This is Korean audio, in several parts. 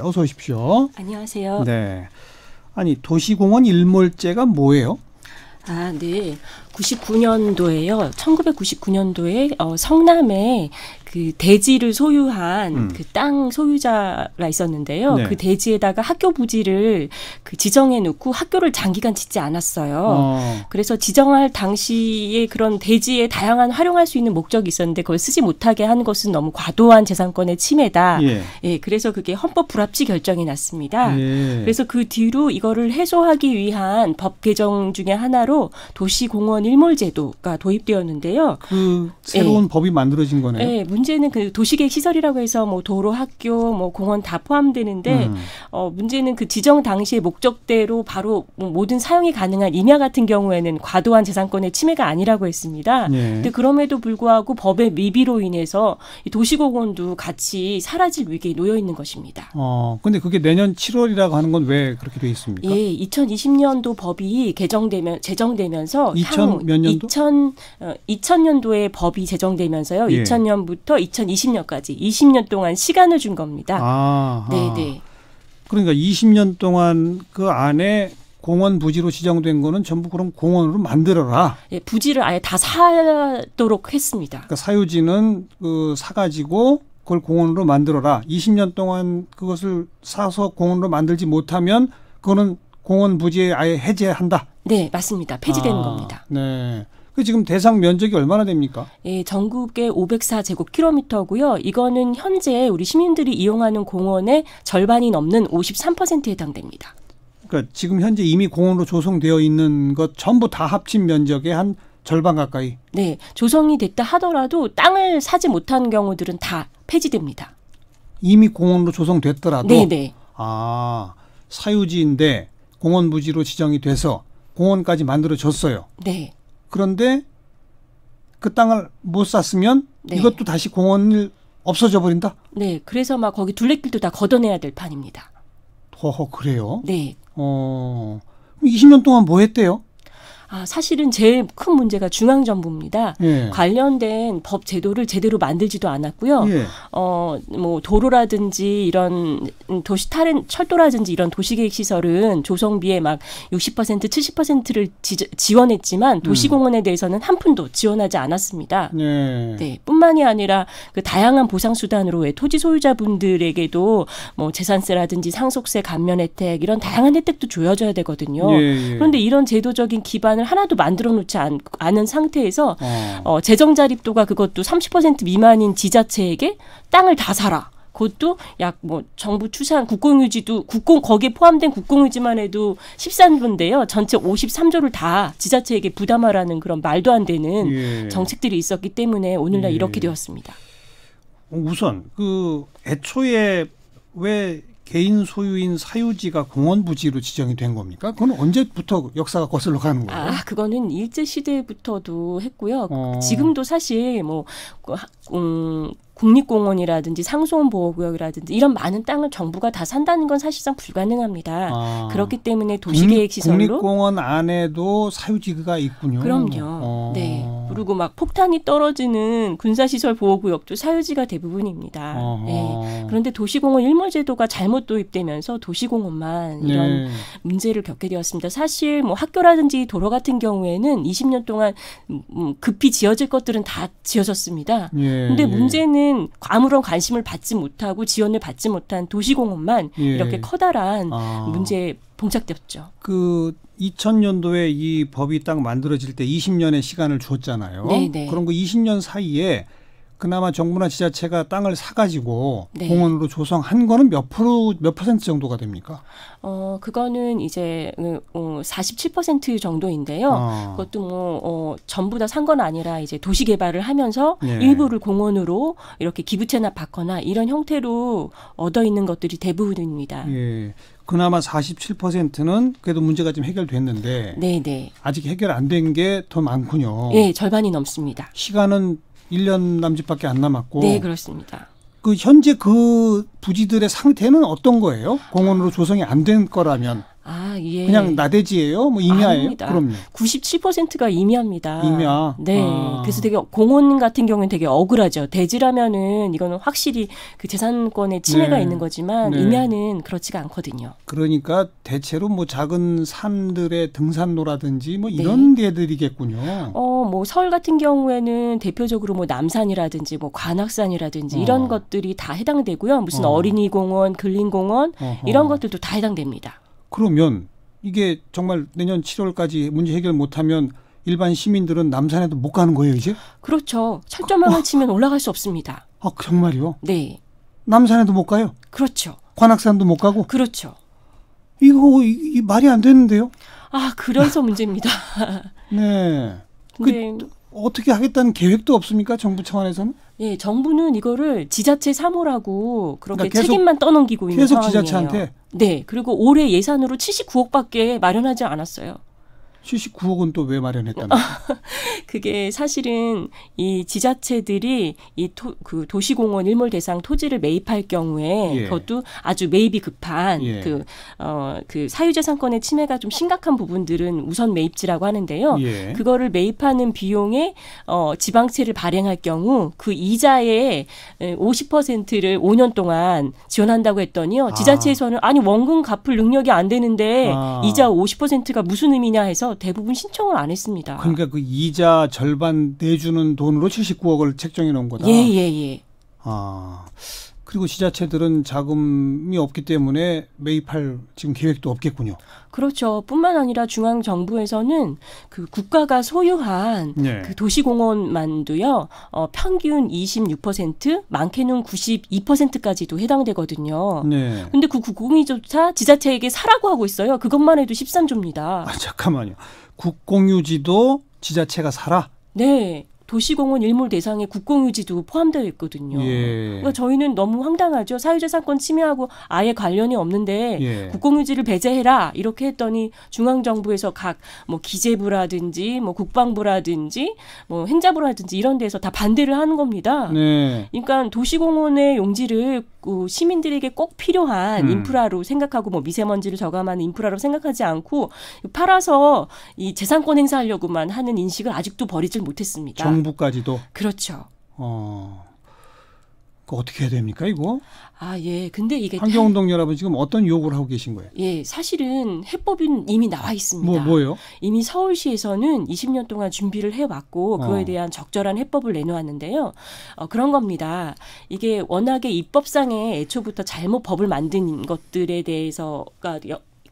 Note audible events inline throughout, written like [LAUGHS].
어서 오십시오. 안녕하세요. 네. 아니 도시공원 일몰제가 뭐예요? 아, 네. 99년도에요. 1999년도에 어, 성남에 그 대지를 소유한 음. 그땅 소유자가 있었는데요. 네. 그 대지에다가 학교 부지를 그 지정해 놓고 학교를 장기간 짓지 않았어요. 어. 그래서 지정할 당시에 그런 대지에 다양한 활용할 수 있는 목적이 있었는데 그걸 쓰지 못하게 한 것은 너무 과도한 재산권의 침해다. 예, 예 그래서 그게 헌법 불합치 결정이 났습니다. 예. 그래서 그 뒤로 이거를 해소하기 위한 법 개정 중에 하나로 도시공원 일몰제도가 도입되었는데요. 그 새로운 예. 법이 만들어진 거네요. 예, 문제는 그 도시계획 시설이라고 해서 뭐 도로, 학교, 뭐 공원 다 포함되는데 음. 어, 문제는 그 지정 당시의 목적대로 바로 뭐 모든 사용이 가능한 임야 같은 경우에는 과도한 재산권의 침해가 아니라고 했습니다. 예. 근데 그럼에도 불구하고 법의 미비로 인해서 도시공원도 같이 사라질 위기에 놓여 있는 것입니다. 어, 근데 그게 내년 7월이라고 하는 건 왜 그렇게 돼 있습니까? 예, 2020년도 법이 개정되면 제정되면서 2000몇 년도? 2000 2000년도에 어, 법이 제정되면서요. 예. 2000년부터 2000년부터 2020년까지 20년 동안 시간을 준 겁니다. 아네 아. 그러니까 20년 동안 그 안에 공원 부지로 지정된 거는 전부 그럼 공원으로 만들어라. 예, 부지를 아예 다 사도록 했습니다. 그러니까 사유지는 그 사가지고 그걸 공원으로 만들어라. 20년 동안 그것을 사서 공원으로 만들지 못하면 그거는 공원 부지에 아예 해제한다. 네, 맞습니다. 폐지되는 아, 겁니다. 네. 그 지금 대상 면적이 얼마나 됩니까? 예, 전국의 504제곱킬로미터고요. 이거는 현재 우리 시민들이 이용하는 공원의 절반이 넘는 53%에 해당됩니다. 그러니까 지금 현재 이미 공원으로 조성되어 있는 것 전부 다 합친 면적의 한 절반 가까이. 네, 조성이 됐다 하더라도 땅을 사지 못한 경우들은 다 폐지됩니다. 이미 공원으로 조성됐더라도. 네네. 네. 아 사유지인데 공원 부지로 지정이 돼서 공원까지 만들어졌어요. 네. 그런데 그 땅을 못 샀으면 네. 이것도 다시 공원을 없어져 버린다. 네, 그래서 막 거기 둘레길도 다 걷어내야 될 판입니다. 허허 그래요? 네. 어, 20년 동안 뭐 했대요? 아, 사실은 제일 큰 문제가 중앙정부입니다. 예. 관련된 법 제도를 제대로 만들지도 않았고요. 예. 어, 뭐 도로라든지 이런 도시 다른 철도라든지 이런 도시계획 시설은 조성비에 막60% 70%를 지, 원했지만 도시공원에 대해서는 한 푼도 지원하지 않았습니다. 예. 네. 뿐만이 아니라 그 다양한 보상 수단으로 왜 토지 소유자분들에게도 뭐 재산세라든지 상속세 감면 혜택 이런 다양한 혜택도 조여져야 되거든요. 예, 예. 그런데 이런 제도적인 기반을 예산을 하나도 만들어 놓지 않, 은 상태에서 어. 어, 재정 자립도가 그것도 30% 미만인 지자체에게 땅을 다 사라. 그것도 약 뭐 정부 추산 국공유지도 국공 거기에 포함된 국공유지만 해도 13조인데요. 전체 53조를 다 지자체에게 부담하라는 그런 말도 안 되는 예. 정책들이 있었기 때문에 오늘날 예. 이렇게 되었습니다. 어, 우선 그 애초에 왜 개인 소유인 사유지가 공원 부지로 지정이 된 겁니까? 그건 언제부터 역사가 거슬러 가는 아, 거예요? 아, 그거는 일제 시대부터도 했고요. 어. 지금도 사실 뭐 음, 국립공원이라든지 상수원보호구역이라든지 이런 많은 땅을 정부가 다 산다는 건 사실상 불가능합니다. 아, 그렇기 때문에 도시계획 시설로 국립공원 안에도 사유지가 있군요. 그럼요. 어. 네. 그리고 막 폭탄이 떨어지는 군사시설 보호구역도 사유지가 대부분입니다. 예. 그런데 도시공원 일몰제도가 잘못 도입되면서 도시공원만 네. 이런 네. 문제를 겪게 되었습니다. 사실 뭐 학교라든지 도로 같은 경우에는 20년 동안 뭐 급히 지어질 것들은 다 지어졌습니다. 예, 근데 예. 문제는 아무런 관심을 받지 못하고 지원을 받지 못한 도시공원만 예. 이렇게 커다란 아. 문제 봉작됐죠그 2000년도에 이 법이 딱 만들어질 때 20년의 시간을 줬잖아요. 네네. 그런 거 그 20년 사이에 그나마 정부나 지자체가 땅을 사가지고 네. 공원으로 조성한 거는 몇 프로 몇 퍼센트 정도가 됩니까? 어 그거는 이제 그, 어, 47% 정도인데요. 어. 그것도 뭐 어, 전부 다 산 건 아니라 이제 도시 개발을 하면서 네. 일부를 공원으로 이렇게 기부채납 받거나 이런 형태로 얻어 있는 것들이 대부분입니다. 예. 그나마 47%는 그래도 문제가 좀 해결됐는데 네네. 네. 아직 해결 안 된 게 더 많군요. 네, 절반이 넘습니다. 시간은 1년 남짓밖에 안 남았고 네, 그렇습니다. 그 현재 그 부지들의 상태는 어떤 거예요? 공원으로 조성이 안 된 거라면 아, 예. 그냥 나대지예요? 뭐 임야예요? 아닙니다. 그럼요. 97%가 임야입니다. 임야. 네. 아. 그래서 되게 공원 같은 경우는 되게 억울하죠. 대지라면은 이거는 확실히 그 재산권의 침해가 네. 있는 거지만 네. 임야는 그렇지가 않거든요. 그러니까 대체로 뭐 작은 산들의 등산로라든지 뭐 네. 이런 네. 데들이겠군요. 어, 뭐 서울 같은 경우에는 대표적으로 뭐 남산이라든지 뭐 관악산이라든지 어. 이런 것들이 다 해당되고요. 무슨 어. 린이 공원, 근린 공원 이런 것들도 다 해당됩니다. 그러면 이게 정말 내년 7월까지 문제 해결 못하면 일반 시민들은 남산에도 못 가는 거예요, 이제? 그렇죠. 철조망을 어. 치면 올라갈 수 없습니다. 아, 정말요? 네. 남산에도 못 가요? 그렇죠. 관악산도 못 가고? 그렇죠. 이거 이, 이 말이 안 되는데요? 아, 그래서 문제입니다. 네. 근데 그, 어떻게 하겠다는 계획도 없습니까? 정부 차원에서는? 예, 정부는 이거를 지자체 사모라고 그렇게 그러니까 계속, 책임만 떠넘기고 있는 계속 상황이에요. 계속 지자체한테. 네, 그리고 올해 예산으로 79억밖에 마련하지 않았어요. 79억 원또왜 마련했다는? [LAUGHS] 그게 사실은 이 지자체들이 이그 도시공원 일몰 대상 토지를 매입할 경우에 예. 그것도 아주 매입이 급한 예. 그, 어, 그 사유재산권의 침해가 좀 심각한 부분들은 우선 매입지라고 하는데요. 예. 그거를 매입하는 비용에 어, 지방채를 발행할 경우 그 이자의 50%를 5년 동안 지원한다고 했더니요. 아. 지자체에서는 아. 니 원금 갚을 능력이 안 되는데 아. 이자 50%가 무슨 의미냐 해서 대부분 신청을 안 했습니다. 그러니까 그 이자 절반 내주는 돈으로 79억을 책정해 놓은 거다. 예, 예, 예. 아. 그리고 지자체들은 자금이 없기 때문에 매입할 지금 계획도 없겠군요. 그렇죠. 뿐만 아니라 중앙 정부에서는 그 국가가 소유한 네. 그 도시공원만도요. 어, 평균 26% 많게는 92%까지도 해당되거든요. 네. 근데 그 국공유조차 지 지자체에게 사라고 하고 있어요. 그것만 해도 13조입니다. 아, 잠깐만요. 국공유지도 지자체가 사라? 네. 도시공원 일몰 대상에 국공유지도 포함되어 있거든요. 예. 그러니까 저희는 너무 황당하죠. 사유재산권 침해하고 아예 관련이 없는데 예. 국공유지를 배제해라 이렇게 했더니 중앙정부에서 각 뭐 기재부라든지 뭐 국방부라든지 뭐 행자부라든지 이런 데서 다 반대를 하는 겁니다. 네. 그러니까 도시공원의 용지를 그 시민들에게 꼭 필요한 음. 인프라로 생각하고 뭐 미세먼지를 저감하는 인프라로 생각하지 않고 팔아서 이 재산권 행사하려고만 하는 인식을 아직도 버리질 못했습니다. 정부까지도 그렇죠. 어. 그 어떻게 해야 됩니까 이거? 아 예. 근데 이게 환경운동 여러분 지금 어떤 요구를 하고 계신 거예요? 예, 사실은 해법은 이미 나와 뭐, 있습니다. 뭐 뭐요? 이미 서울시에서는 20년 동안 준비를 해왔고 그에 어. 대한 적절한 해법을 내놓았는데요. 어, 그런 겁니다. 이게 워낙에 입법상에 애초부터 잘못 법을 만든 것들에 대해서가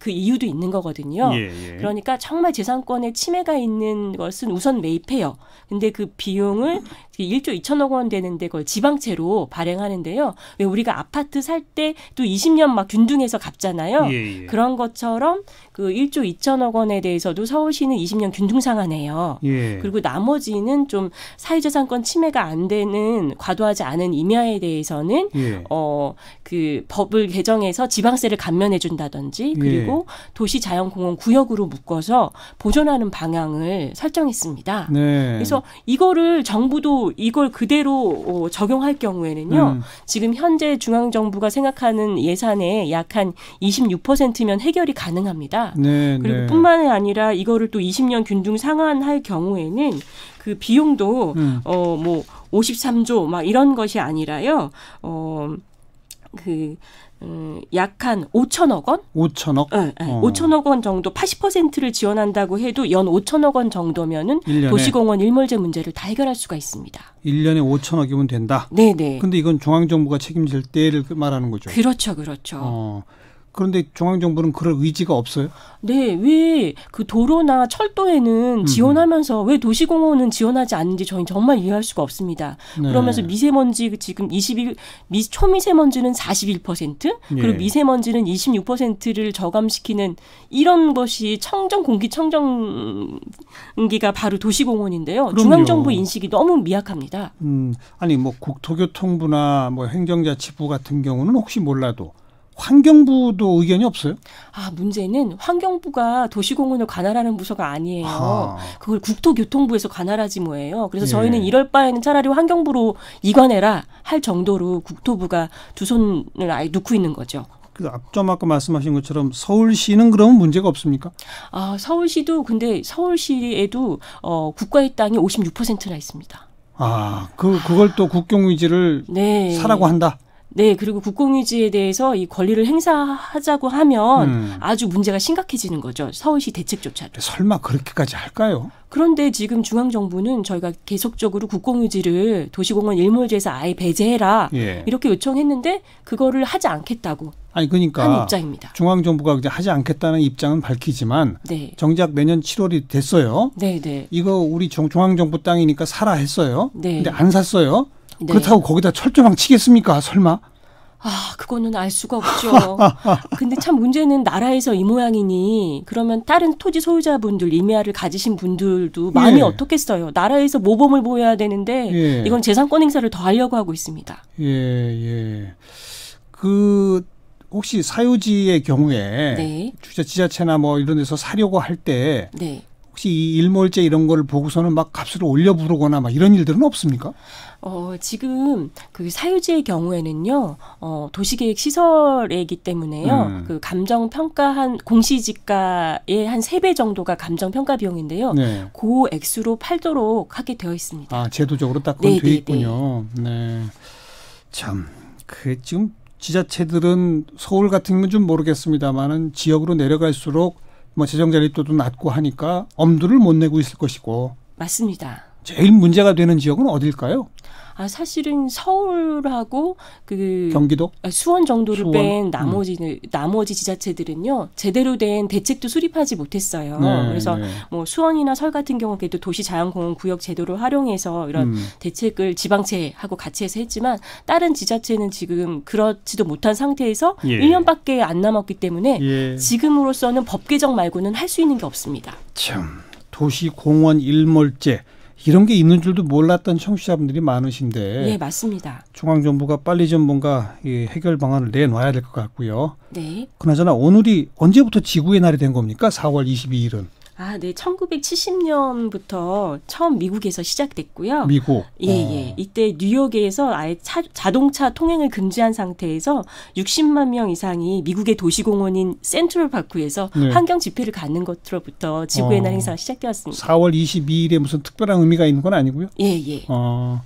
그 이유도 있는 거거든요. 예, 예. 그러니까 정말 재산권에 침해가 있는 것은 우선 매입해요. 근데 그 비용을 1조 2천억 원 되는데 그걸 지방채로 발행하는데요. 왜 우리가 아파트 살 때 또 20년 막 균등해서 갚잖아요. 예, 예. 그런 것처럼 그 1조 2천억 원에 대해서도 서울시는 20년 균등 상한해요. 예. 그리고 나머지는 좀사회재산권 침해가 안 되는 과도하지 않은 임야에 대해서는 예. 어그 법을 개정해서 지방세를 감면해 준다든지 예. 그리고 예. 도시 자연공원 구역으로 묶어서 보존하는 방향을 설정했습니다. 네. 그래서 이거를 정부도 이걸 그대로 어, 적용할 경우에는요. 음. 지금 현재 중앙 정부가 생각하는 예산의 약한 26%면 해결이 가능합니다. 네, 그리고 네. 뿐만이 아니라 이거를 또 20년 균등 상환할 경우에는 그 비용도 음. 어뭐 53조 막 이런 것이 아니라요. 어그 음, 약한 5천억 원? 5천억? 네, 예, 네. 예. 어. 5천억 원 정도 80%를 지원한다고 해도 연 5천억 원 정도면은 1년에. 도시공원 일몰제 문제를 다 해결할 수가 있습니다. 1년에 5천억이면 된다. 네, 네. 근데 이건 중앙 정부가 책임질 때를 말하는 거죠. 그렇죠. 그렇죠. 어. 그런데 중앙정부는 그럴 의지가 없어요? 네, 왜 그 도로나 철도에는 음. 지원하면서 왜 도시공원은 지원하지 않는지 저희 정말 이해할 수가 없습니다. 네. 그러면서 미세먼지 그 지금 21 미, 초미세먼지는 41% 예. 그리고 미세먼지는 26%를 저감시키는 이런 것이 청정 공기 청정기가 바로 도시공원인데요. 그럼요. 중앙정부 인식이 너무 미약합니다. 음, 아니 뭐 국토교통부나 뭐 행정자치부 같은 경우는 혹시 몰라도 환경부도 의견이 없어요? 아, 문제는 환경부가 도시공원을 관할하는 부서가 아니에요. 아. 그걸 국토교통부에서 관할하지 뭐예요. 그래서 예. 저희는 이럴 바에는 차라리 환경부로 이관해라 할 정도로 국토부가 두 손을 아예 놓고 있는 거죠. 그 앞점 아까 말씀하신 것처럼 서울시는 그러면 문제가 없습니까? 아, 서울시도 근데 서울시에도 어, 국가의 땅이 56%나 있습니다. 아, 그 그걸 또 국경 위지를 네. 사라고 한다. 네, 그리고 국공유지에 대해서 이 권리를 행사하자고 하면 음. 아주 문제가 심각해지는 거죠. 서울시 대책조차도. 설마 그렇게까지 할까요? 그런데 지금 중앙정부는 저희가 계속적으로 국공유지를 도시공원 일몰제에서 아예 배제해라 예. 이렇게 요청했는데 그거를 하지 않겠다고 아니 그러니까 입장입니다. 중앙정부가 이제 하지 않겠다는 입장은 밝히지만 네. 정작 내년 7월이 됐어요. 네, 네. 이거 우리 중, 중앙정부 땅이니까 사라 했어요. 네. 근데 안 샀어요. 네. 그렇다고 거기다 철조망 치겠습니까? 설마? 아, 그거는 알 수가 없죠. [LAUGHS] 근데 참 문제는 나라에서 이 모양이니 그러면 다른 토지 소유자분들 임야를 가지신 분들도 마음이 예. 어떻겠어요. 나라에서 모범을 보여야 되는데 예. 이건 재산권 행사를 더 하려고 하고 있습니다. 예, 예. 그 혹시 사유지의 경우에 네. 주자 지자체나 뭐 이런 데서 사려고 할때 네. 혹시 일몰제 이런 걸 보고서는 막 값을 올려 부르거나 막 이런 일들은 없습니까? 어, 지금 그 사유지의 경우에는요, 어, 도시계획 시설이기 때문에요, 음. 그 감정평가한 공시지가의 한3배 정도가 감정평가 비용인데요, 네. 그 액수로 팔도록 하게 되어 있습니다. 아, 제도적으로 딱 그건 네, 돼 네, 있군요. 네. 네. 참, 그 지금 지자체들은 서울 같은 건좀 모르겠습니다만은 지역으로 내려갈수록 뭐 재정 자립도도 낮고 하니까 엄두를 못 내고 있을 것이고 맞습니다. 제일 문제가 되는 지역은 어딜까요? 아 사실은 서울하고 그 경기도 아, 수원 정도를 수원. 뺀나머지 음. 나머지 지자체들은요 제대로 된 대책도 수립하지 못했어요. 네, 그래서 네. 뭐 수원이나 설 같은 경우 그도 도시자연공원 구역 제도를 활용해서 이런 음. 대책을 지방채하고 같이 해서 했지만 다른 지자체는 지금 그렇지도 못한 상태에서 예. 1년밖에 안 남았기 때문에 예. 지금으로서는 법 개정 말고는 할 수 있는 게 없습니다. 참 도시공원 일몰제 이런 게 있는 줄도 몰랐던 청취자분들이 많으신데 예, 맞습니다. 중앙 정부가 빨리 좀 뭔가 이 해결 방안을 내놔야 될 것 같고요. 네. 그나저나 오늘이 언제부터 지구의 날이 된 겁니까? 4월 22일은. 아, 네. 1970년부터 처음 미국에서 시작됐고요. 미국. 예, 예. 어. 이때 뉴욕에서 아예 차, 자동차 통행을 금지한 상태에서 60만 명 이상이 미국의 도시공원인 센트럴 파크에서 네. 환경 집회를 갖는 것으로부터 지구의 날 어. 행사가 시작되었습니다. 4월 22일에 무슨 특별한 의미가 있는 건 아니고요. 예, 예. 어.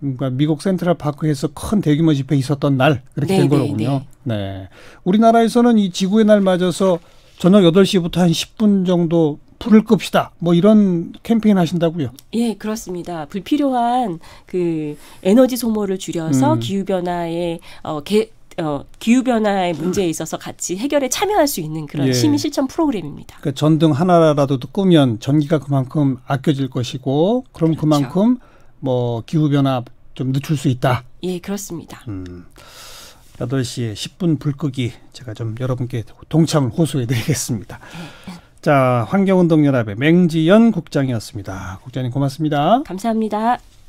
그러니까 미국 센트럴 파크에서 큰 대규모 집회 있었던 날 그렇게 네, 된 네, 거로군요. 네, 네. 네. 우리나라에서는 이 지구의 날 맞아서 저녁 8시부터 한 10분 정도 불을 끕시다. 뭐 이런 캠페인 하신다고요? 예, 그렇습니다. 불필요한 그 에너지 소모를 줄여서 음. 기후 변화에 어, 개, 어, 기후 변화의 문제에 음. 있어서 같이 해결에 참여할 수 있는 그런 예. 시민 실천 프로그램입니다. 그러니까 전등 하나라도 끄면 전기가 그만큼 아껴질 것이고, 그럼 그렇죠. 그만큼 뭐 기후 변화 좀 늦출 수 있다. 예, 그렇습니다. 음. 8시에 10분 불 끄기 제가 좀 여러분께 동참을 호소해 드리겠습니다. 예. 자, 환경운동연합의 맹지연 국장이었습니다. 국장님 고맙습니다. 감사합니다.